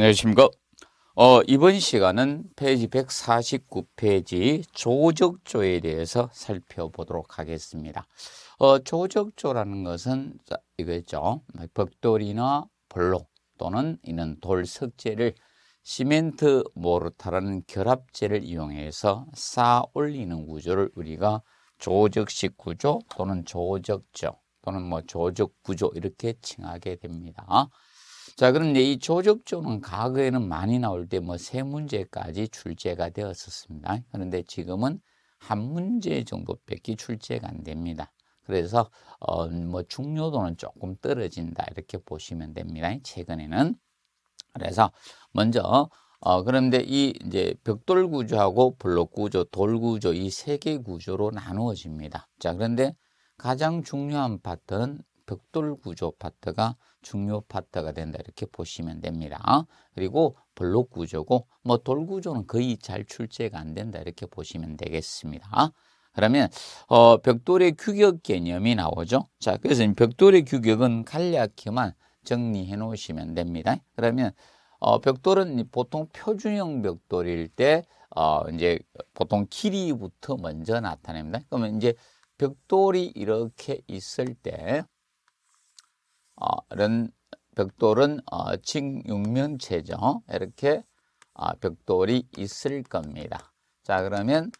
안녕하십니까. 어, 이번 시간은 페이지 149페이지 조적조에 대해서 살펴보도록 하겠습니다. 어, 조적조라는 것은 이거죠. 벽돌이나 블록 또는 이런 돌 석재를 시멘트 모르타라는 결합재를 이용해서 쌓아 올리는 구조를 우리가 조적식 구조 또는 조적조 또는 뭐 조적 구조 이렇게 칭하게 됩니다. 자, 그런데 이 조적조는 과거에는 많이 나올 때 뭐 세 문제까지 출제가 되었었습니다. 그런데 지금은 한 문제 정도밖에 출제가 안 됩니다. 그래서 어, 뭐 중요도는 조금 떨어진다 이렇게 보시면 됩니다. 최근에는 그래서 먼저 어, 그런데 이 이제 벽돌 구조하고 블록 구조, 돌 구조 이 세 개 구조로 나누어집니다. 자, 그런데 가장 중요한 파트는 벽돌 구조 파트가 중요 파트가 된다 이렇게 보시면 됩니다. 그리고 블록 구조고 뭐 돌 구조는 거의 잘 출제가 안 된다 이렇게 보시면 되겠습니다. 그러면 어, 벽돌의 규격 개념이 나오죠. 자, 그래서 벽돌의 규격은 간략히만 정리해 놓으시면 됩니다. 그러면 어, 벽돌은 보통 표준형 벽돌일 때 어, 이제 보통 길이부터 먼저 나타냅니다. 그러면 이제 벽돌이 이렇게 있을 때는 어, 벽돌은 칭육면체죠. 어, 이렇게 어, 벽돌이 있을 겁니다. 자 그러면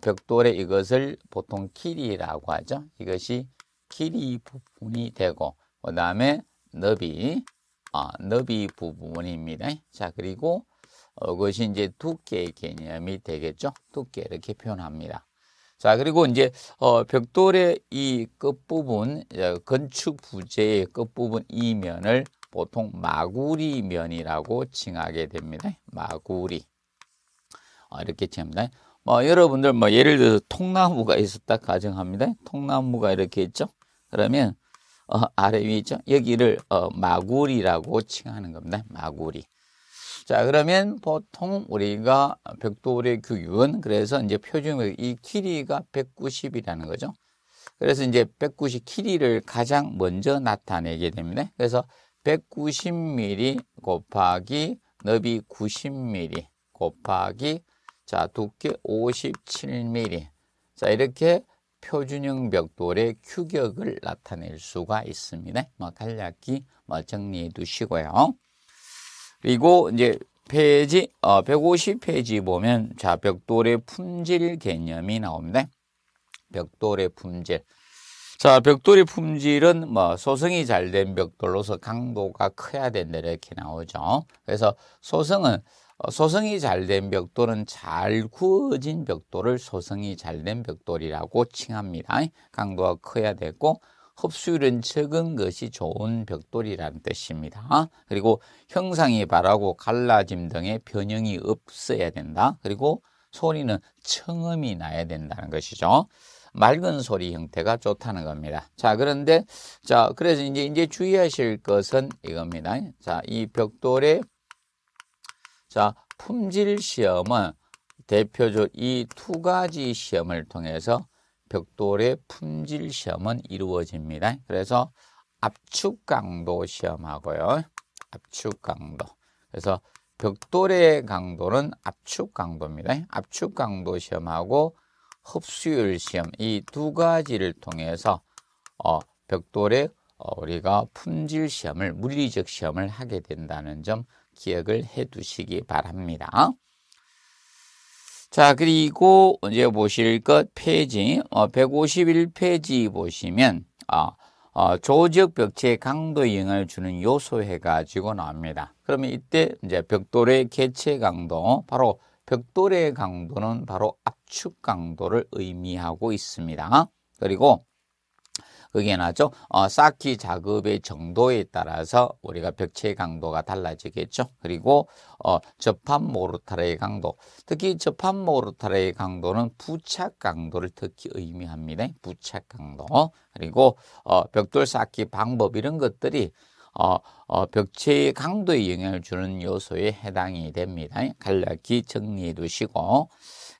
벽돌의 이것을 보통 길이라고 하죠. 이것이 길이 부분이 되고 그 다음에 너비 너비 부분입니다. 자 그리고 그것이 이제 두께의 개념이 되겠죠. 두께 이렇게 표현합니다. 자, 그리고 이제 어 벽돌의 이 끝부분 예, 건축 부재의 끝부분 이면을 보통 마구리 면이라고 칭하게 됩니다. 마구리. 어, 이렇게 칭합니다. 뭐 여러분들 뭐 예를 들어서 통나무가 있었다 가정합니다. 통나무가 이렇게 있죠. 그러면 어, 아래 위 있죠. 여기를 어, 마구리라고 칭하는 겁니다. 마구리. 자, 그러면 보통 우리가 벽돌의 규격은 그래서 이제 표준의 이 길이가 190이라는 거죠. 그래서 이제 190 길이를 가장 먼저 나타내게 됩니다. 그래서 190mm 곱하기 너비 90mm 곱하기 자 두께 57mm 자 이렇게 표준형 벽돌의 규격을 나타낼 수가 있습니다. 뭐 간략히 뭐 정리해 두시고요. 그리고 이제 페이지 어, 150페이지 보면 자 벽돌의 품질 개념이 나옵니다. 벽돌의 품질. 자 벽돌의 품질은 뭐 소성이 잘 된 벽돌로서 강도가 커야 된다 이렇게 나오죠. 그래서 소성은 어, 소성이 잘 된 벽돌은 잘 구워진 벽돌을 소성이 잘 된 벽돌이라고 칭합니다. 강도가 커야 되고 흡수율은 적은 것이 좋은 벽돌이라는 뜻입니다. 그리고 형상이 바라고 갈라짐 등의 변형이 없어야 된다. 그리고 소리는 청음이 나야 된다는 것이죠. 맑은 소리 형태가 좋다는 겁니다. 자, 그런데 자, 그래서 이제 이제 주의하실 것은 이겁니다. 자, 이 벽돌의 자, 품질 시험은 대표적 이 두 가지 시험을 통해서 벽돌의 품질 시험은 이루어집니다. 그래서 압축 강도 시험하고요. 압축 강도. 그래서 벽돌의 강도는 압축 강도입니다. 압축 강도 시험하고 흡수율 시험 이 두 가지를 통해서 어, 벽돌의 어, 우리가 품질 시험을 물리적 시험을 하게 된다는 점 기억을 해 두시기 바랍니다. 자, 그리고 이제 보실 것 페이지 어, 151페이지 보시면 아, 어, 어, 조적 벽체 강도에 영향을 주는 요소 해가지고 나옵니다. 그러면 이때 이제 벽돌의 개체 강도, 바로 벽돌의 강도는 바로 압축 강도를 의미하고 있습니다. 그리고 의견하죠. 어, 쌓기 작업의 정도에 따라서 우리가 벽체의 강도가 달라지겠죠. 그리고 어, 접합 모르타르의 강도, 특히 접합 모르타르의 강도는 부착 강도를 특히 의미합니다. 부착 강도. 그리고 어, 벽돌 쌓기 방법 이런 것들이 어, 어, 벽체의 강도에 영향을 주는 요소에 해당이 됩니다. 간략히 정리해 두시고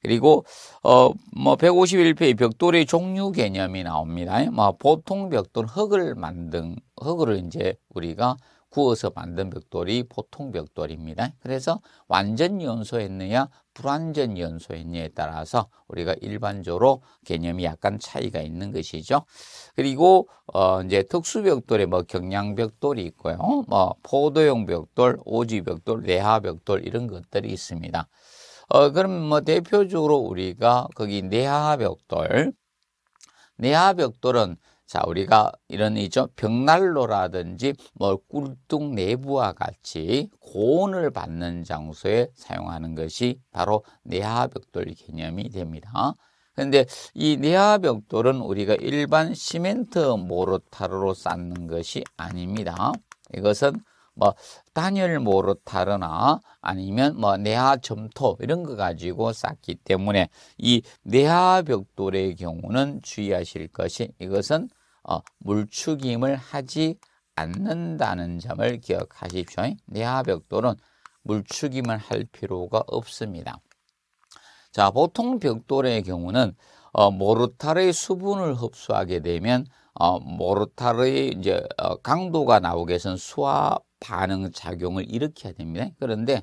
그리고 어 뭐 151페이지 벽돌의 종류 개념이 나옵니다. 뭐 보통 벽돌 흙을 만든 흙을 이제 우리가 구워서 만든 벽돌이 보통 벽돌입니다. 그래서 완전 연소했느냐 불완전 연소했느냐에 따라서 우리가 일반적으로 개념이 약간 차이가 있는 것이죠. 그리고 어 이제 특수 벽돌에 뭐 경량 벽돌이 있고요. 뭐 포도용 벽돌, 오지 벽돌, 레하 벽돌 이런 것들이 있습니다. 어, 그럼 뭐 대표적으로 우리가 거기 내하벽돌, 내하벽돌은 자, 우리가 이런 이죠 벽난로라든지 뭐 꿀뚝 내부와 같이 고온을 받는 장소에 사용하는 것이 바로 내하벽돌 개념이 됩니다. 근데 이 내하벽돌은 우리가 일반 시멘트 모르타르로 쌓는 것이 아닙니다. 이것은 뭐 단열 모르타르나 아니면 뭐 내하 점토 이런 거 가지고 쌓기 때문에 이 내하 벽돌의 경우는 주의하실 것이 이것은 어, 물축임을 하지 않는다는 점을 기억하십시오. 내하 벽돌은 물축임을 할 필요가 없습니다. 자, 보통 벽돌의 경우는 어, 모르타르의 수분을 흡수하게 되면 어, 모르타르의 이제 어, 강도가 나오게 해서 수압 반응 작용을 일으켜야 됩니다. 그런데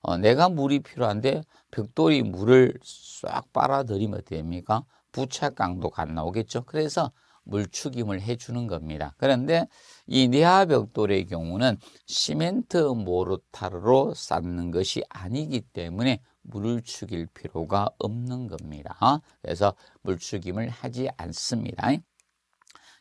어, 내가 물이 필요한데 벽돌이 물을 쏙 빨아들이면 됩니까? 부착 강도가 안 나오겠죠. 그래서 물축임을 해주는 겁니다. 그런데 이 니아 벽돌의 경우는 시멘트 모르타르로 쌓는 것이 아니기 때문에 물을 축일 필요가 없는 겁니다. 그래서 물축임을 하지 않습니다.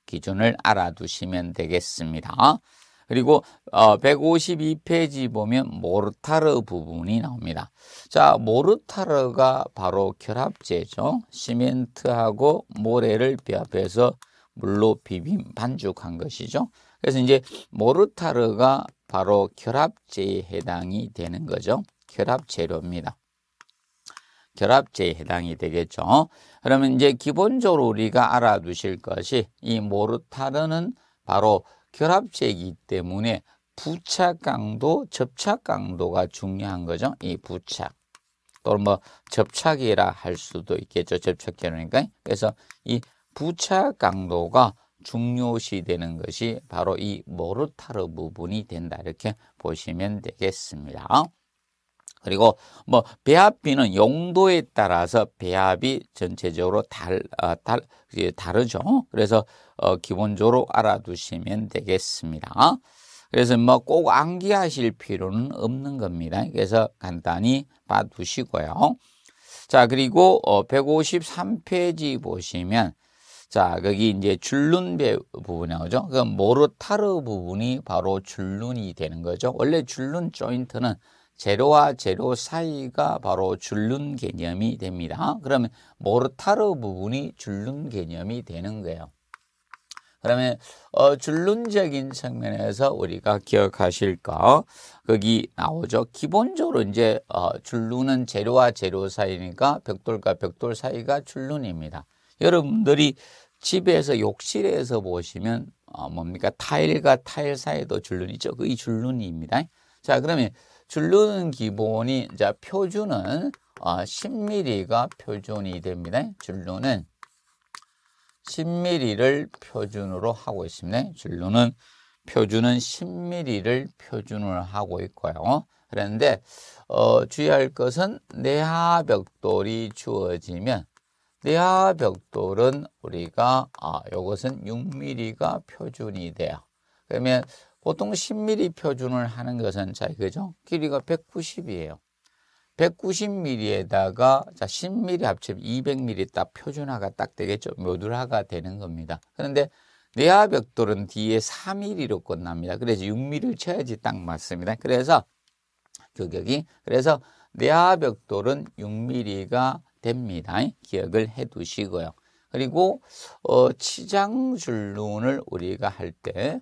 기준을 알아두시면 되겠습니다. 그리고 152페이지 어, 보면 모르타르 부분이 나옵니다. 자, 모르타르가 바로 결합제죠. 시멘트하고 모래를 배합해서 물로 비빔 반죽한 것이죠. 그래서 이제 모르타르가 바로 결합제에 해당이 되는 거죠. 결합재료입니다. 결합제에 해당이 되겠죠. 그러면 이제 기본적으로 우리가 알아두실 것이 이 모르타르는 바로 결합체이기 때문에 부착 강도, 접착 강도가 중요한 거죠. 이 부착. 또는 뭐 접착이라 할 수도 있겠죠. 접착 제혼이니까 그래서 이 부착 강도가 중요시 되는 것이 바로 이 모르타르 부분이 된다. 이렇게 보시면 되겠습니다. 그리고 뭐 배합비는 용도에 따라서 배합이 전체적으로 달, 어, 달, 다르죠. 그래서 어, 기본적으로 알아두시면 되겠습니다. 그래서 뭐 꼭 암기하실 필요는 없는 겁니다. 그래서 간단히 봐두시고요. 자, 그리고 어, 153페이지 보시면 자, 거기 이제 줄눈 배 부분이 나오죠. 그 모르타르 부분이 바로 줄눈이 되는 거죠. 원래 줄눈 조인트는 제로와 제로 사이가 바로 줄눈 개념이 됩니다. 그러면 모르타르 부분이 줄눈 개념이 되는 거예요. 그러면 어, 줄눈적인 측면에서 우리가 기억하실 거 거기 나오죠. 기본적으로 이제 어, 줄눈은 제로와 제로 사이니까 벽돌과 벽돌 사이가 줄눈입니다. 여러분들이 집에서 욕실에서 보시면 어, 뭡니까 타일과 타일 사이도 줄눈이죠. 그 이 줄눈입니다. 자 그러면 줄눈 기본이 자 표준은 어, 10mm가 표준이 됩니다. 줄눈은 10mm를 표준으로 하고 있습니다. 줄눈은 표준은 10mm를 표준으로 하고 있고요. 그런데 어, 주의할 것은 내하 벽돌이 주어지면 내하 벽돌은 우리가 아, 이것은 6mm가 표준이 돼요. 그러면 보통 10mm 표준을 하는 것은 자 이거죠. 길이가 190이에요. 190mm에다가 자 10mm 합치면 200mm 딱 표준화가 딱 되겠죠. 모듈화가 되는 겁니다. 그런데 내화 벽돌은 뒤에 4mm로 끝납니다. 그래서 6mm를 쳐야지 딱 맞습니다. 그래서 규격이 그래서 내화 벽돌은 6mm가 됩니다. 기억을 해 두시고요. 그리고 어, 치장줄눈을 우리가 할때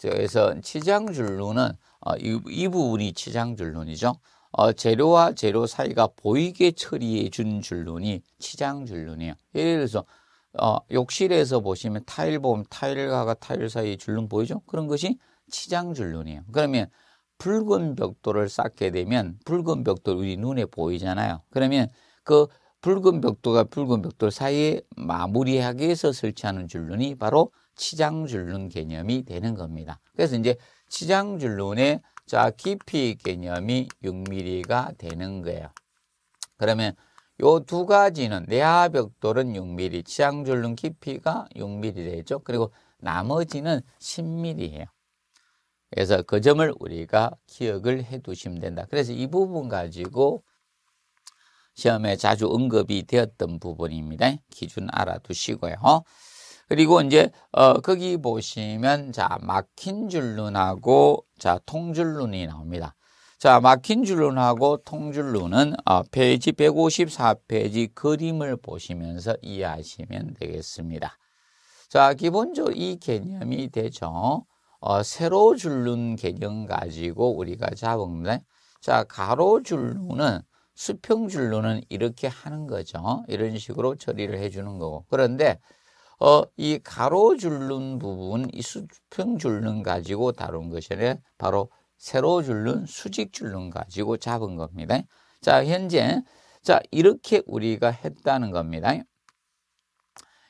그래서 치장줄눈은 어, 이, 이, 부분이 치장줄눈이죠. 어, 재료와 재료 사이가 보이게 처리해 준 줄눈이 치장줄눈이에요. 예를 들어서 어, 욕실에서 보시면 타일 보면 타일과가 타일 사이 줄눈 보이죠? 그런 것이 치장줄눈이에요. 그러면 붉은 벽돌을 쌓게 되면 붉은 벽돌 우리 눈에 보이잖아요. 그러면 그 붉은 벽돌과 붉은 벽돌 사이에 마무리하기 위해서 설치하는 줄눈이 바로 치장줄눈 개념이 되는 겁니다. 그래서 이제 치장줄눈의 자 깊이 개념이 6mm가 되는 거예요. 그러면 요 두 가지는 내하벽돌은 6mm, 치장줄눈 깊이가 6mm 되죠. 그리고 나머지는 10mm예요. 그래서 그 점을 우리가 기억을 해 두시면 된다. 그래서 이 부분 가지고 시험에 자주 언급이 되었던 부분입니다. 기준 알아두시고요. 그리고 이제 어 거기 보시면 자 막힌 줄눈하고 자 통줄눈이 나옵니다. 자 막힌 줄눈하고 통줄눈은 어 페이지 154페이지 그림을 보시면서 이해하시면 되겠습니다. 자 기본적으로 이 개념이 되죠. 어, 세로 줄눈 개념 가지고 우리가 잡은데 자 가로 줄눈은 수평 줄눈은 이렇게 하는 거죠. 이런 식으로 처리를 해주는 거고 그런데 어, 이가로줄는 부분, 이수평줄는 가지고 다룬 것이 아니라 바로 세로줄는수직줄는 가지고 잡은 겁니다. 자, 현재, 자, 이렇게 우리가 했다는 겁니다.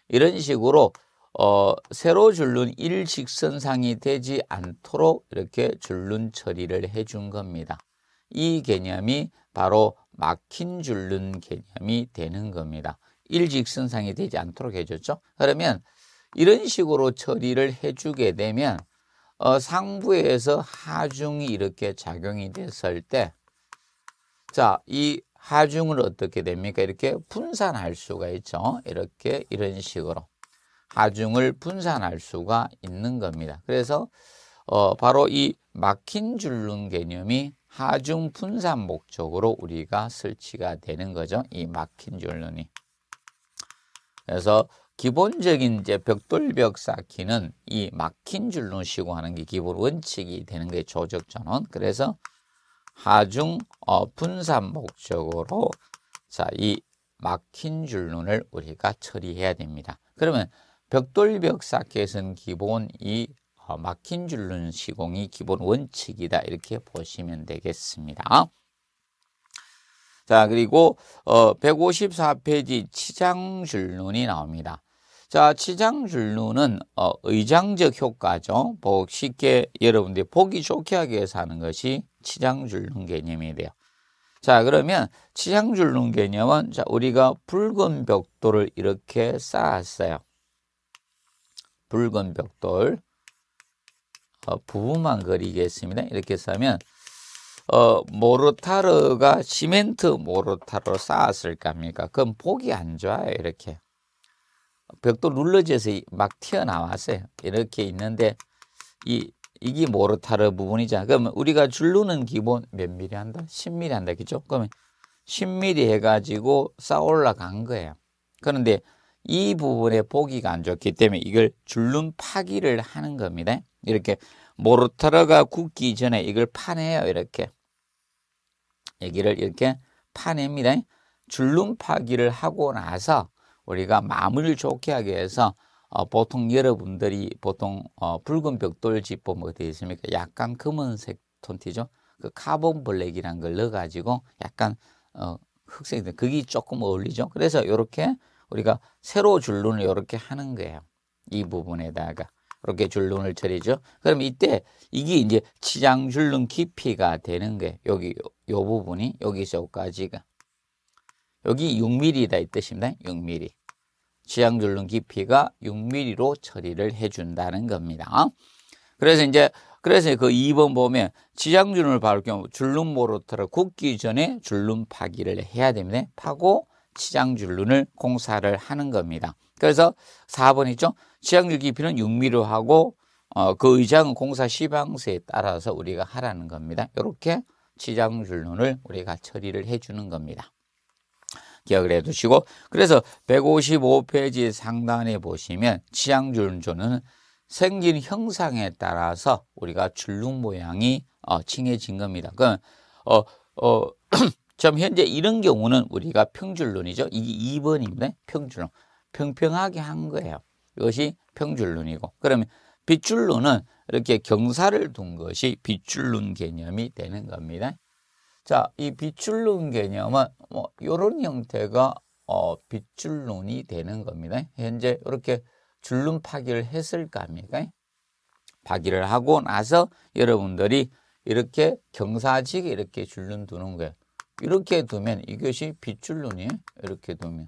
이런 식으로, 어, 세로줄눈 일직선상이 되지 않도록 이렇게 줄눈 처리를 해준 겁니다. 이 개념이 바로 막힌 줄눈 개념이 되는 겁니다. 일직선상이 되지 않도록 해줬죠. 그러면 이런 식으로 처리를 해주게 되면 어, 상부에서 하중이 이렇게 작용이 됐을 때 자, 이 하중을 어떻게 됩니까? 이렇게 분산할 수가 있죠. 이렇게 이런 식으로 하중을 분산할 수가 있는 겁니다. 그래서 어, 바로 이 막힌 줄눈 개념이 하중 분산 목적으로 우리가 설치가 되는 거죠. 이 막힌 줄눈이. 그래서 기본적인 이제 벽돌벽 쌓기는 이 막힌 줄로 시고 하는 게 기본 원칙이 되는 게 조적 전원. 그래서 하중 어, 분산 목적으로 자, 이 막힌 줄눈을 우리가 처리해야 됩니다. 그러면 벽돌벽 쌓기에서는 기본 이 어, 막힌 줄눈 시공이 기본 원칙이다 이렇게 보시면 되겠습니다. 자, 그리고 어 154페이지 치장줄눈이 나옵니다. 자, 치장줄눈은 어, 의장적 효과죠. 뭐 쉽게 여러분들 이 보기 좋게 하기 위해서 하는 것이 치장줄눈 개념이 돼요. 자, 그러면 치장줄눈 개념은 자, 우리가 붉은 벽돌을 이렇게 쌓았어요. 붉은 벽돌 어, 부분만 그리겠습니다. 이렇게 쌓으면 어, 모르타르가 시멘트 모르타르로 쌓았을 겁니까? 그럼 보기 안 좋아요, 이렇게. 벽도 눌러져서 막 튀어나왔어요. 이렇게 있는데, 이, 이게 모르타르 부분이잖그러 우리가 줄루는 기본 몇 미리 한다? 10mm 한다. 그죠? 그러면 10mm 해가지고 쌓아 올라간 거예요. 그런데 이 부분에 보기가 안 좋기 때문에 이걸 줄눈 파기를 하는 겁니다. 이렇게 모르타르가 굳기 전에 이걸 파내요. 이렇게. 얘기를 이렇게 파냅니다. 줄눈 파기를 하고 나서 우리가 마무리를 좋게 하기 위해서 어, 보통 여러분들이 보통 어, 붉은 벽돌 지퍼 뭐 되어 뭐 있습니까? 약간 검은색 톤티죠. 그 카본 블랙이란 걸 넣어가지고 약간 어, 흑색이 돼. 그게 조금 어울리죠. 그래서 이렇게 우리가 세로 줄눈을 이렇게 하는 거예요. 이 부분에다가 이렇게 줄눈을 처리죠. 그럼 이때 이게 이제 치장 줄눈 깊이가 되는 게 여기 요 부분이 여기서까지가 여기 6mm다 이 뜻입니다. 6mm. 치장 줄눈 깊이가 6mm로 처리를 해 준다는 겁니다. 그래서 이제 그래서 그 2번 보면 지장 줄눈을 박을 경우 줄눈 모로터를 굽기 전에 줄눈 파기를 해야 됩니다. 파고 치장 줄눈을 공사를 하는 겁니다. 그래서 4번이죠. 지향률 깊이는 6미로 하고 어, 그 의장은 공사 시방수에 따라서 우리가 하라는 겁니다. 이렇게 지장줄론을 우리가 처리를 해주는 겁니다. 기억을 해두시고 그래서 155페이지 상단에 보시면 지향줄론은 생긴 형상에 따라서 우리가 줄눈 모양이 어, 칭해진 겁니다. 그럼 어, 어, 참 현재 이런 경우는 우리가 평줄론이죠. 이게 2번입니다. 평줄론. 평평하게 한 거예요. 이것이 평줄눈이고 그러면 빗줄눈은 이렇게 경사를 둔 것이 빗줄눈 개념이 되는 겁니다. 자, 이 빗줄눈 개념은 뭐 이런 형태가 어, 빗줄눈이 되는 겁니다. 현재 이렇게 줄눈 파기를 했을 거니까 파기를 하고 나서 여러분들이 이렇게 경사지게 이렇게 줄눈 두는 거예요. 이렇게 두면 이것이 빗줄눈이에요. 이렇게 두면.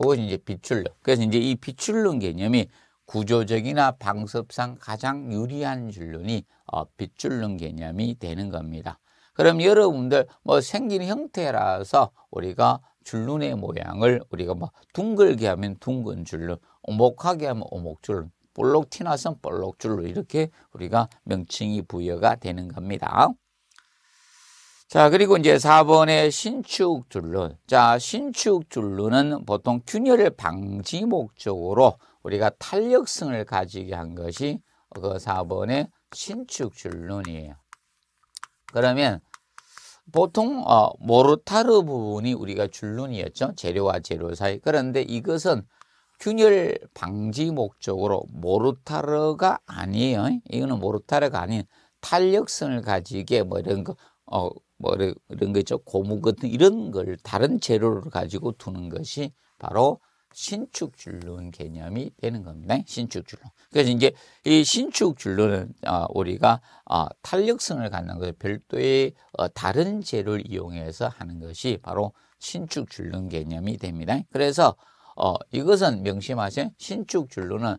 요것이 이제 비출력. 그래서 이제 이 비출론 개념이 구조적이나 방습상 가장 유리한 줄눈이 어, 비출눈 개념이 되는 겁니다. 그럼 여러분들 뭐 생긴 형태라서 우리가 줄눈의 모양을 우리가 뭐 둥글게 하면 둥근 줄눈, 오목하게 하면 오목 줄눈, 볼록 티나선 볼록 줄눈 이렇게 우리가 명칭이 부여가 되는 겁니다. 자, 그리고 이제 4번의 신축 줄로 자, 신축 줄로는 보통 균열을 방지 목적으로 우리가 탄력성을 가지게 한 것이 그 4번의 신축 줄눈이에요. 그러면 보통 어, 모르타르 부분이 우리가 줄눈이었죠. 재료와 재료 사이. 그런데 이것은 균열 방지 목적으로 모르타르가 아니에요. 이거는 모르타르가 아닌 탄력성을 가지게 뭐 이런 거 어, 뭐 이런 거 있죠. 고무 같은 이런 걸 다른 재료를 가지고 두는 것이 바로 신축 줄눈 개념이 되는 겁니다. 신축 줄눈. 그래서 이제 이 신축 줄눈은 아, 우리가 아, 탄력성을 갖는 것 별도의 어, 다른 재료를 이용해서 하는 것이 바로 신축 줄눈 개념이 됩니다. 그래서 어, 이것은 명심하세요. 신축 줄눈은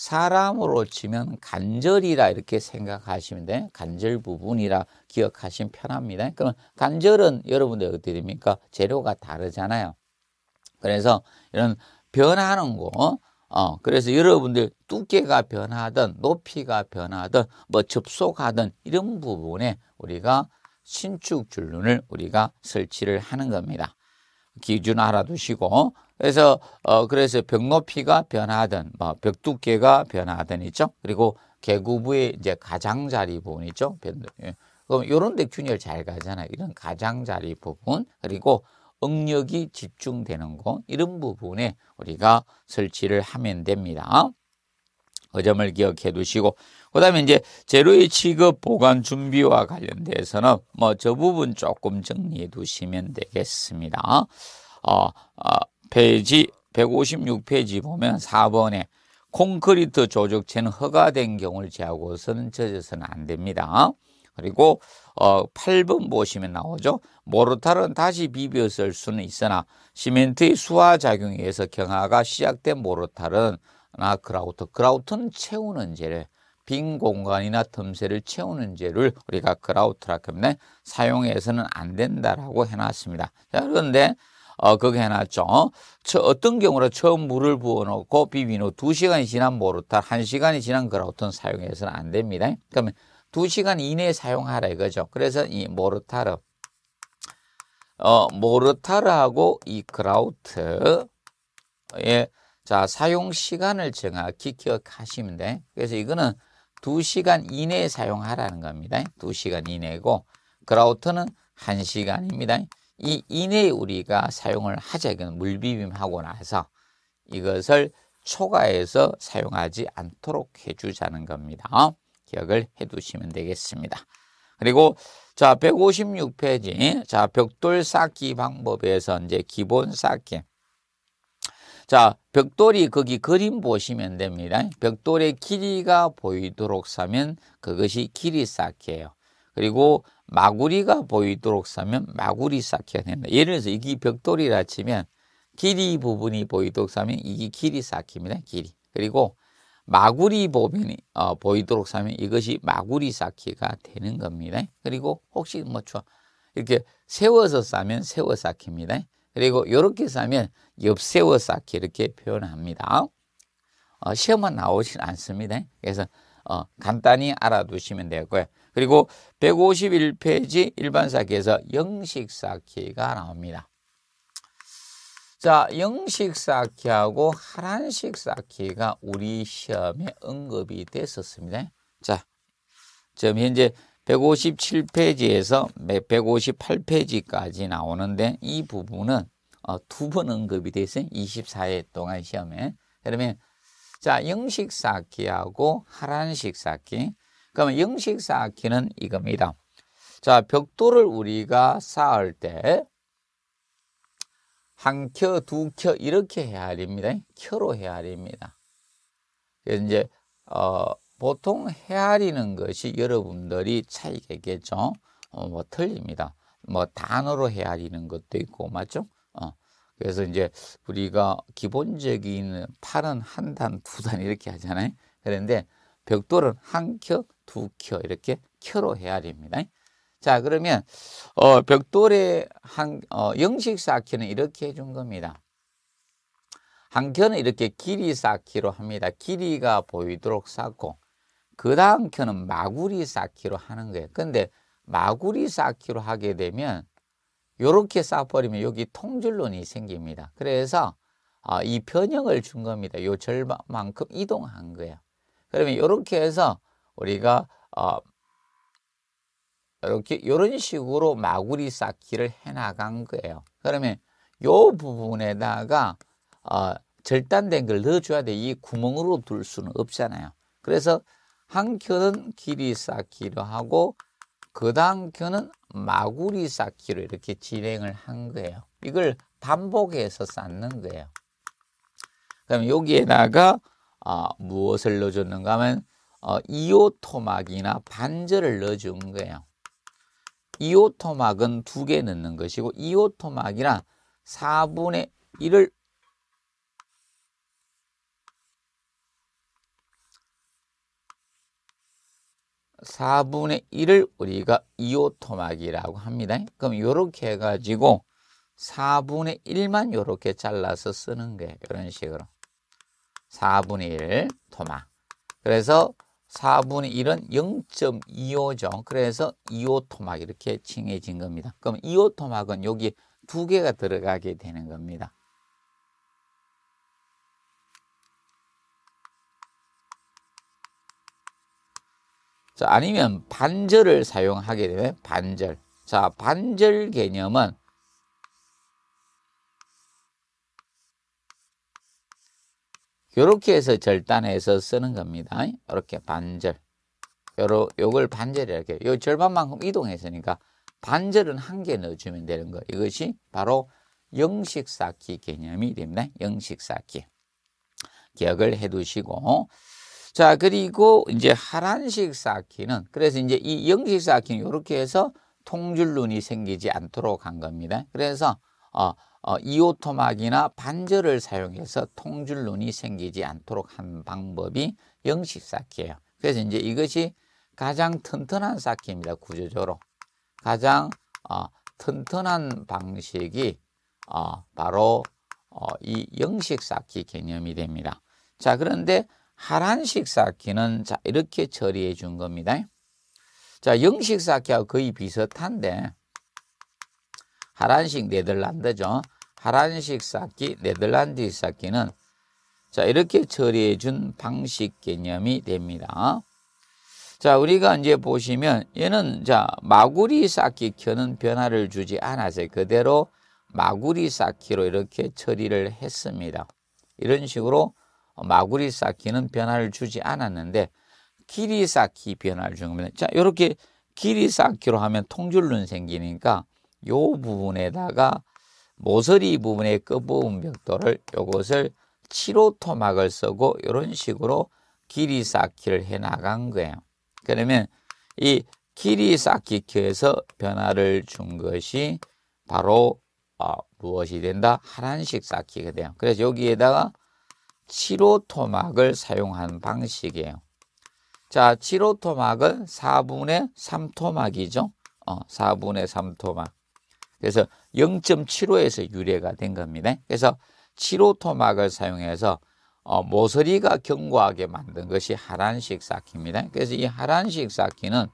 사람으로 치면 간절이라 이렇게 생각하시면 돼요. 간절 부분이라 기억하시면 편합니다. 그럼 간절은 여러분들 어떻게 됩니까? 재료가 다르잖아요. 그래서 이런 변하는 거, 어, 그래서 여러분들 두께가 변하든 높이가 변하든 뭐 접속하든 이런 부분에 우리가 신축 줄눈을 우리가 설치를 하는 겁니다. 기준 알아두시고 그래서 어 그래서 벽 높이가 변하든 뭐 벽 두께가 변하든 있죠. 그리고 개구부의 이제 가장자리 부분 있죠. 예. 그럼 이런 데 균열 잘 가잖아요. 이런 가장자리 부분 그리고 응력이 집중되는 곳 이런 부분에 우리가 설치를 하면 됩니다. 그 점을 기억해 두시고 그 다음에 이제 제로의 취급 보관 준비와 관련돼서는 뭐 저 부분 조금 정리해 두시면 되겠습니다. 어, 어, 페이지 156페이지 보면 4번에 콘크리트 조적체는 허가된 경우를 제하고서는 젖어서는 안 됩니다. 그리고 어, 8번 보시면 나오죠. 모르타는 다시 비벼 쓸 수는 있으나 시멘트의 수화작용에 의해서 경화가 시작된 모르타나 그라우트, 그라우트는 채우는 재래, 빈 공간이나 틈새를 채우는 재를 우리가 그라우트라 때문에 사용해서는 안 된다라고 해놨습니다. 자, 그런데 어, 거기 해놨죠. 어? 처, 어떤 경우로 처음 물을 부어놓고 비빈 후 2시간이 지난 모르타 1시간이 지난 그라우튼 사용해서는 안 됩니다. 그러면 2시간 이내에 사용하라 이거죠. 그래서 이 모르타르, 어, 모르타르하고 이 그라우트의 자, 사용 시간을 정확히 기억하시면 돼. 그래서 이거는 2시간 이내에 사용하라는 겁니다. 2시간 이내고 그라우트는 1시간입니다. 이 이내에 우리가 사용을 하자면 물비빔하고 나서 이것을 초과해서 사용하지 않도록 해주자는 겁니다. 어? 기억을 해두시면 되겠습니다. 그리고 자 156페이지 자 벽돌 쌓기 방법에서 이제 기본 쌓기 자 벽돌이 거기 그림 보시면 됩니다. 벽돌의 길이가 보이도록 사면 그것이 길이 쌓기예요. 그리고 마구리가 보이도록 사면 마구리 쌓기가 된다. 예를 들어서 이게 벽돌이라 치면 길이 부분이 보이도록 사면 이게 길이 쌓기입니다. 길이. 그리고 마구리 보면 어, 보이도록 사면 이것이 마구리 쌓기가 되는 겁니다. 그리고 혹시 뭐 이렇게 세워서 싸면 세워 쌓기입니다. 그리고 이렇게 싸면 옆세워 쌓기 이렇게 표현합니다. 어, 시험은 나오진 않습니다. 그래서 어, 간단히 알아두시면 되겠고요. 그리고 151페이지 일반사기에서 영식사기가 나옵니다. 자, 영식사기하고 하란식사기가 우리 시험에 언급이 됐었습니다. 자, 지금 현재 157페이지에서 158페이지까지 나오는데 이 부분은 어, 두번 언급이 됐어요. 24회 동안 시험에. 그러면 자, 영식 쌓기하고 하란식 쌓기. 그러면 영식 쌓기는 이겁니다. 자, 벽돌을 우리가 쌓을 때 한 켜, 두 켜 이렇게 헤아립니다. 켜로 헤아립니다. 이제 어, 보통 헤아리는 것이 여러분들이 차이가 있겠죠. 어, 뭐 틀립니다. 뭐 단어로 헤아리는 것도 있고 맞죠? 어, 그래서 이제 우리가 기본적인 팔은 한 단, 두 단 이렇게 하잖아요. 그런데 벽돌은 한 켜, 두 켜 이렇게 켜로 해야 됩니다. 자, 그러면 어, 벽돌의 한 어, 영식 쌓기는 이렇게 해준 겁니다. 한 켜는 이렇게 길이 쌓기로 합니다. 길이가 보이도록 쌓고 그 다음 켜는 마구리 쌓기로 하는 거예요. 근데 마구리 쌓기로 하게 되면 이렇게 쌓버리면 아 여기 통줄론이 생깁니다. 그래서 아, 이 변형을 준 겁니다. 이 절반만큼 이동한 거예요. 그러면 이렇게 해서 우리가 이렇게 어, 이런 식으로 마구리 쌓기를 해나간 거예요. 그러면 이 부분에다가 어, 절단된 걸 넣어줘야 돼. 이 구멍으로 둘 수는 없잖아요. 그래서 한 켠은 길이 쌓기로 하고 그 다음 켠은 마구리 쌓기로 이렇게 진행을 한 거예요. 이걸 반복해서 쌓는 거예요. 그럼 여기에다가 어, 무엇을 넣어줬는가 하면 어, 이오토막이나 반절을 넣어준 거예요. 이오토막은 두 개 넣는 것이고 이오토막이란 4분의 1을 4분의 1을 우리가 이오토막이라고 합니다. 그럼 이렇게 해가지고 4분의 1만 이렇게 잘라서 쓰는 거예요. 이런 식으로. 4분의 1 토막. 그래서 4분의 1은 0.25죠. 그래서 2호토막 이렇게 칭해진 겁니다. 그럼 2호토막은 여기 두 개가 들어가게 되는 겁니다. 자, 아니면 반절을 사용하게 되면 반절. 자, 반절 개념은 이렇게 해서 절단해서 쓰는 겁니다. 이렇게 반절. 요러, 요걸 반절이라고 해요. 요 절반만큼 이동했으니까 반절은 한 개 넣어주면 되는 거. 이것이 바로 영식 쌓기 개념이 됩니다. 영식 쌓기. 기억을 해 두시고. 자, 그리고 이제 하란식 쌓기는 그래서 이제 이 영식 쌓기는 이렇게 해서 통줄눈이 생기지 않도록 한 겁니다. 그래서 어, 어, 이오토막이나 반절을 사용해서 통줄눈이 생기지 않도록 한 방법이 영식 쌓기예요. 그래서 이제 이것이 가장 튼튼한 쌓기입니다. 구조적으로 가장 어, 튼튼한 방식이 어, 바로 어, 이 영식 쌓기 개념이 됩니다. 자 그런데 하란식 쌓기는 자 이렇게 처리해 준 겁니다. 자 영식 쌓기하고 거의 비슷한데 하란식 네덜란드죠. 하란식 쌓기, 네덜란드 쌓기는 자 이렇게 처리해 준 방식 개념이 됩니다. 자 우리가 이제 보시면 얘는 자 마구리 쌓기 켜는 변화를 주지 않아서 그대로 마구리 쌓기로 이렇게 처리를 했습니다. 이런 식으로 마구리 쌓기는 변화를 주지 않았는데 길이 쌓기 변화를 준 겁니다. 자, 이렇게 길이 쌓기로 하면 통줄눈 생기니까 요 부분에다가 모서리 부분의 끝부분 벽돌을 요것을 치로토막을 쓰고 이런 식으로 길이 쌓기를 해 나간 거예요. 그러면 이 길이 쌓기 켜에서 변화를 준 것이 바로 어, 무엇이 된다? 하란식 쌓기가 돼요. 그래서 여기에다가 치로토막을 사용한 방식이에요. 자, 치로토막은 4분의 3토막이죠. 어, 4분의 3토막. 그래서 0.75에서 유래가 된 겁니다. 그래서 치로토막을 사용해서 어, 모서리가 견고하게 만든 것이 하란식 쌓기입니다. 그래서 이 하란식 쌓기는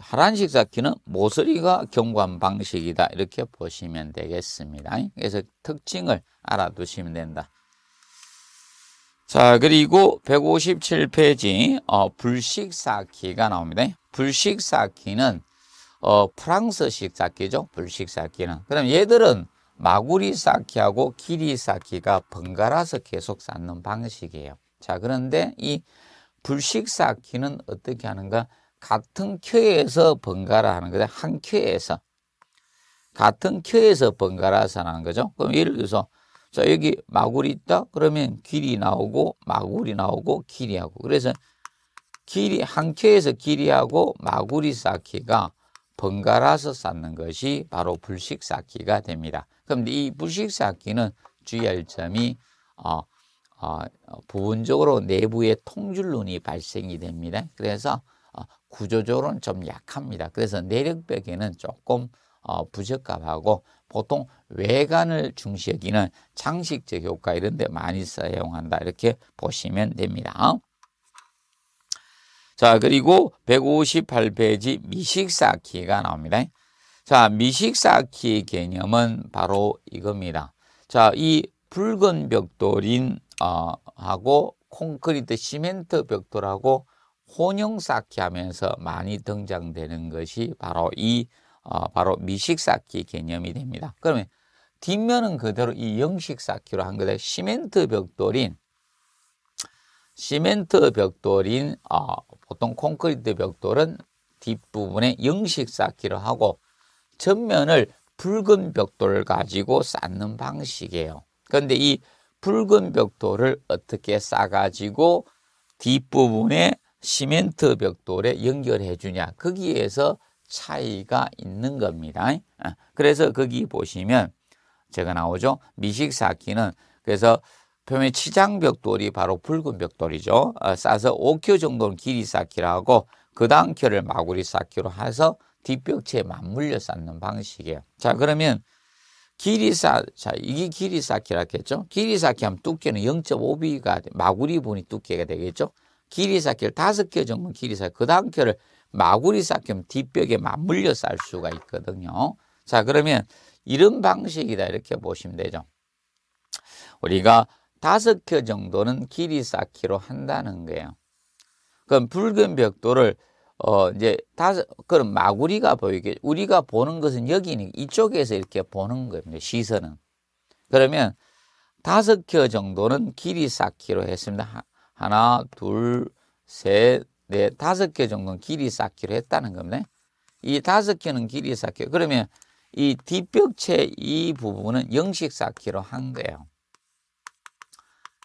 하란식 쌓기는 모서리가 경관 방식이다. 이렇게 보시면 되겠습니다. 그래서 특징을 알아두시면 된다. 자, 그리고 157페이지 어, 불식 쌓기가 나옵니다. 불식 쌓기는 어, 프랑스식 쌓기죠. 불식 쌓기는. 그럼 얘들은 마구리 쌓기하고 길이 쌓기가 번갈아서 계속 쌓는 방식이에요. 자, 그런데 이 불식 쌓기는 어떻게 하는가? 같은 큐에서 번갈아 하는 거죠. 한 큐에서. 같은 큐에서 번갈아서 하는 거죠. 그럼 예를 들어서 자 여기 마굴이 있다 그러면 길이 나오고 마굴이 나오고 길이 하고 그래서 길이 한 큐에서 길이하고 마구리 쌓기가 번갈아서 쌓는 것이 바로 불식 쌓기가 됩니다. 그럼 이 불식 쌓기는 주의할 점이 어, 어, 부분적으로 내부의 통줄눈이 발생이 됩니다. 그래서 구조적으로는 좀 약합니다. 그래서 내력벽에는 조금 어, 부적합하고 보통 외관을 중시 하기는 장식적 효과 이런 데 많이 사용한다. 이렇게 보시면 됩니다. 자, 그리고 158페이지 미식사키가 나옵니다. 자, 미식사키 개념은 바로 이겁니다. 자, 이 붉은 벽돌인 어, 하고 콘크리트 시멘트 벽돌하고 혼용 쌓기 하면서 많이 등장되는 것이 바로 이 어, 바로 미식 쌓기 개념이 됩니다. 그러면 뒷면은 그대로 이 영식 쌓기로 한 건데 시멘트 벽돌인 시멘트 벽돌인 어, 보통 콘크리트 벽돌은 뒷부분에 영식 쌓기로 하고 전면을 붉은 벽돌을 가지고 쌓는 방식이에요. 그런데 이 붉은 벽돌을 어떻게 쌓아가지고 뒷부분에 시멘트 벽돌에 연결해 주냐 거기에서 차이가 있는 겁니다. 어, 그래서 거기 보시면 제가 나오죠. 미식 쌓기는 그래서 표면 치장 벽돌이 바로 붉은 벽돌이죠. 어, 싸서 5 k 정도는 길이 쌓기라고 그당결을 마구리 쌓기로 해서 뒷벽체에 맞물려 쌓는 방식이에요. 자 그러면 길이 쌓, 자 이게 길이 쌓기라 했죠. 길이 쌓기 하면 두께는 0.5b가 마구리 분이 두께가 되겠죠. 길이 쌓기를 다섯 개 정도 는 길이 쌓기 그 다음 켜를 마구리 쌓기면 뒷벽에 맞물려 쌓을 수가 있거든요. 자 그러면 이런 방식이다 이렇게 보시면 되죠. 우리가 다섯 켜 정도는 길이 쌓기로 한다는 거예요. 그럼 붉은 벽돌을 어 이제 다섯 그럼 마구리가 보이게 우리가 보는 것은 여기니 이쪽에서 이렇게 보는 겁니다. 시선은 그러면 다섯 켜 정도는 길이 쌓기로 했습니다. 하나, 둘, 셋, 넷, 다섯 개 정도는 길이 쌓기로 했다는 겁니다. 이 다섯 개는 길이 쌓기. 그러면 이 뒷벽체 이 부분은 영식 쌓기로 한 거예요.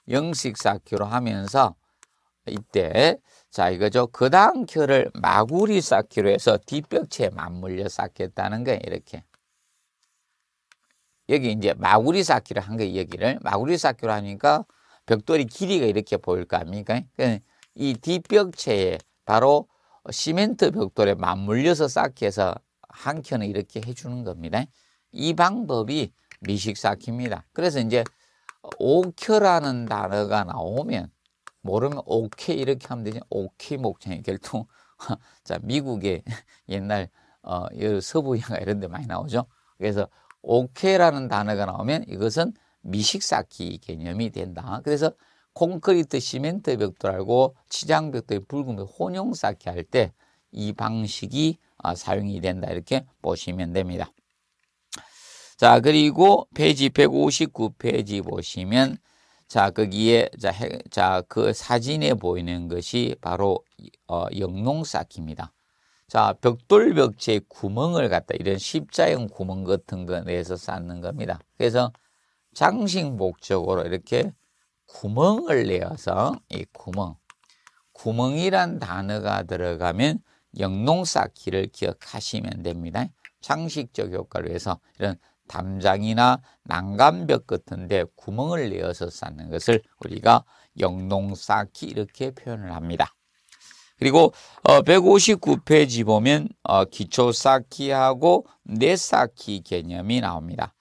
영식 쌓기로 하면서 이때 자 이거죠. 그 다음 켜를 마구리 쌓기로 해서 뒷벽체에 맞물려 쌓겠다는 거예요. 이렇게. 여기 이제 마구리 쌓기를 한 거예요. 여기를 마구리 쌓기로 하니까 벽돌이 길이가 이렇게 보일 거 아닙니까? 그 이 뒷벽체에 바로 시멘트 벽돌에 맞물려서 쌓기해서 한 켠을 이렇게 해주는 겁니다. 이 방법이 미식 쌓기입니다. 그래서 이제 옥혀라는 단어가 나오면 모르면 오케이 렇게 하면 되지 오케 목장이 결통 자 미국의 옛날 어 서부 영화 이런 데 많이 나오죠. 그래서 오케라는 단어가 나오면 이것은 미식 쌓기 개념이 된다. 그래서 콘크리트 시멘트 벽돌하고 치장 벽돌의 붉은 벽 혼용 쌓기 할 때 이 방식이 아, 사용이 된다 이렇게 보시면 됩니다. 자 그리고 페이지 159페이지 보시면 자 거기에 자그 사진에 보이는 것이 바로 어, 영농 쌓기입니다. 자 벽돌 벽체 구멍을 갖다 이런 십자형 구멍 같은 거 내서 쌓는 겁니다. 그래서 장식 목적으로 이렇게 구멍을 내어서 이 구멍, 구멍이란 단어가 들어가면 영농쌓기를 기억하시면 됩니다. 장식적 효과를 위해서 이런 담장이나 난간벽 같은데 구멍을 내어서 쌓는 것을 우리가 영농 쌓기 이렇게 표현을 합니다. 그리고 159페이지 어, 보면 어, 기초 쌓기하고 내 쌓기 개념이 나옵니다.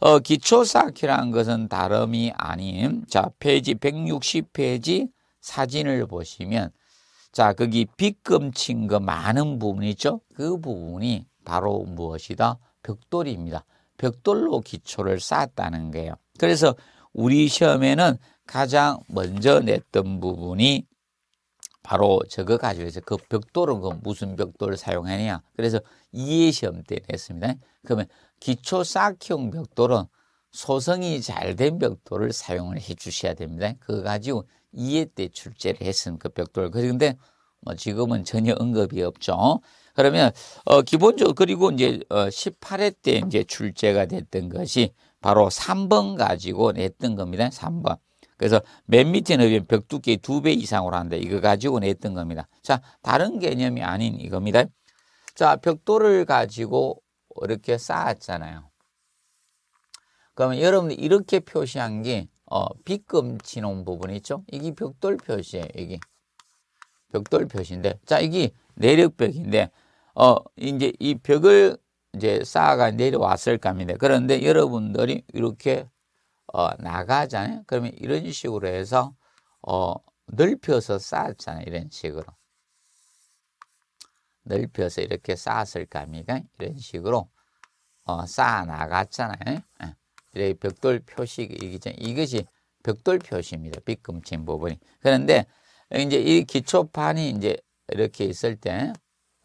어, 기초 쌓기는 것은 다름이 아닌 자 페이지 160페이지 사진을 보시면 자 거기 빗금 친거 많은 부분 이죠그 부분이 바로 무엇이다? 벽돌입니다. 벽돌로 기초를 쌓았다는 거예요. 그래서 우리 시험에는 가장 먼저 냈던 부분이 바로 저거 가지고 해서 그 벽돌은 그 무슨 벽돌을 사용하냐 그래서 이해시험 때 냈습니다 그러면 기초 쌓기형 벽돌은 소성이 잘 된 벽돌을 사용을 해 주셔야 됩니다. 그거 가지고 이해 때 출제를 했으그 벽돌. 그런데 뭐 지금은 전혀 언급이 없죠. 그러면 어 기본적으로 그리고 이제 어 18회 때 이제 출제가 됐던 것이 바로 3번 가지고 냈던 겁니다. 3번. 그래서 맨 밑에 넓이는 벽 두께 두배 이상으로 한다. 이거 가지고 냈던 겁니다. 자, 다른 개념이 아닌 이겁니다. 자, 벽돌을 가지고 이렇게 쌓았잖아요. 그러면 여러분들 이렇게 표시한 게 어, 빗금 치놓 부분 있죠? 이게 벽돌 표시예요. 이게 벽돌 표시인데, 자 이게 내력벽인데, 어 이제 이 벽을 이제 쌓아가 내려왔을 겁니다. 그런데 여러분들이 이렇게 어, 나가잖아요. 그러면 이런 식으로 해서 어, 넓혀서 쌓았잖아요. 이런 식으로. 넓혀서 이렇게 쌓았을 까미가 이런 식으로 어, 쌓아 나갔잖아요. 예. 이렇게 벽돌 표식이기 이것이 벽돌 표시입니다. 빗금친 부분이. 그런데 이제 이 기초판이 이제 이렇게 있을 때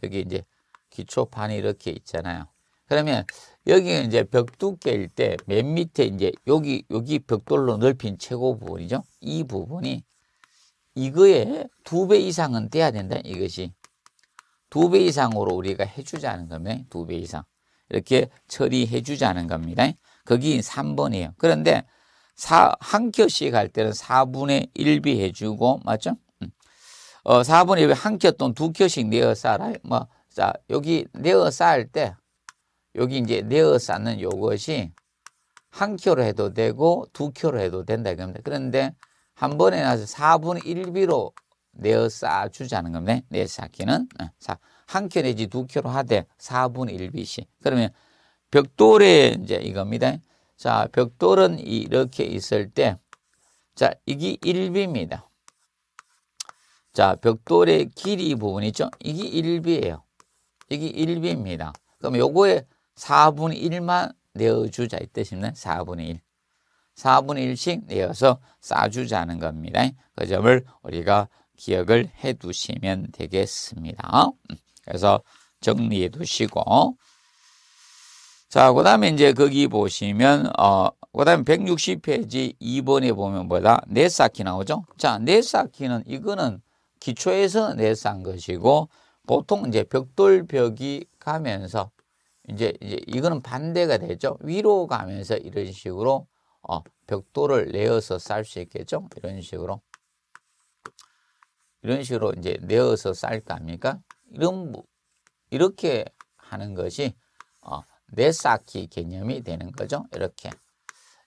여기 이제 기초판이 이렇게 있잖아요. 그러면 여기 이제 벽 두께일 때 맨 밑에 이제 여기 여기 벽돌로 넓힌 최고 부분이죠. 이 부분이 이거에 두배 이상은 돼야 된다. 이것이 두배 이상으로 우리가 해주자는 겁니다. 두 배 이상. 이렇게 처리해주자는 겁니다. 거기 3번이에요. 그런데 사, 한 켜씩 할 때는 4분의 1비 해주고, 맞죠? 음. 어, 4분의 1비 한켜 또는 두 켜씩 내어 쌓아요. 뭐, 자, 여기 내어 쌓을 때, 여기 이제 내어 쌓는 요것이 한 켜로 해도 되고, 두 켜로 해도 된다 그런데 한 번에 나서 4분의 1비로 내어 쌓아주자는 겁니다. 내어 쌓기는. 자, 어, 한켜 내지 두 켜로 하되 4분의 1빛이. 그러면 벽돌에 이제 이겁니다. 자, 벽돌은 이렇게 있을 때, 자, 이게 1비입니다. 자, 벽돌의 길이 부분 있죠? 이게 1비예요. 이게 1비입니다. 그럼 요거에 4분의 1만 내어주자 이 뜻입니다. 4분의 1. 4분의 1씩 내어서 싸주자는 겁니다. 그 점을 우리가 기억을 해 두시면 되겠습니다. 그래서 정리해 두시고 자, 그 다음에 이제 거기 보시면, 어, 그 다음에 160페이지 2번에 보면 뭐다? 네사키 나오죠? 자, 네사키는 이거는 기초에서 네산 것이고, 보통 이제 벽돌벽이 가면서, 이제, 이제 이거는 반대가 되죠? 위로 가면서 이런 식으로, 어, 벽돌을 내어서 쌀 수 있겠죠? 이런 식으로. 이런 식으로 이제 내어서 쌀거 아닙니까? 이런, 이렇게 하는 것이, 어, 내쌓기 개념이 되는 거죠. 이렇게.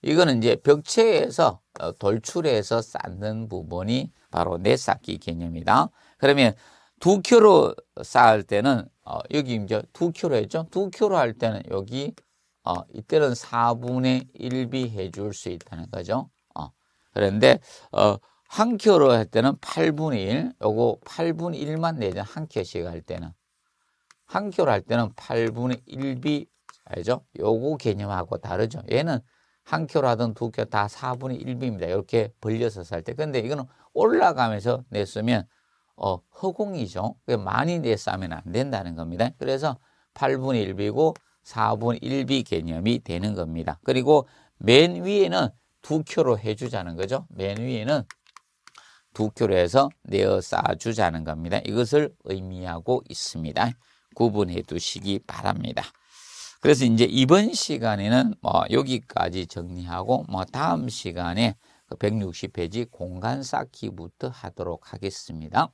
이거는 이제 벽체에서 어, 돌출해서 쌓는 부분이 바로 내쌓기 개념이다. 그러면 두 큐로 쌓을 때는 어, 여기 이제 두 큐로 했죠. 두 큐로 할 때는 여기 어, 이때는 4분의 1비 해줄 수 있다는 거죠. 어, 그런데 어, 한키로할 때는 8분의 1, 요거 8분의 1만 내죠. 한 키로씩 할 때는. 한 키로 할 때는 8분의 1비, 알죠? 요거 개념하고 다르죠. 얘는 한 키로 하든 두 키로 다 4분의 1비입니다. 이렇게 벌려서 살 때. 근데 이거는 올라가면서 냈으면 어, 허공이죠. 많이 내싸면 안 된다는 겁니다. 그래서 8분의 1비고 4분의 1비 개념이 되는 겁니다. 그리고 맨 위에는 두 키로 해주자는 거죠. 맨 위에는 두께로 해서 내어 쌓아주자는 겁니다. 이것을 의미하고 있습니다. 구분해 두시기 바랍니다. 그래서 이제 이번 시간에는 뭐 여기까지 정리하고 뭐 다음 시간에 160페이지 그 공간 쌓기부터 하도록 하겠습니다.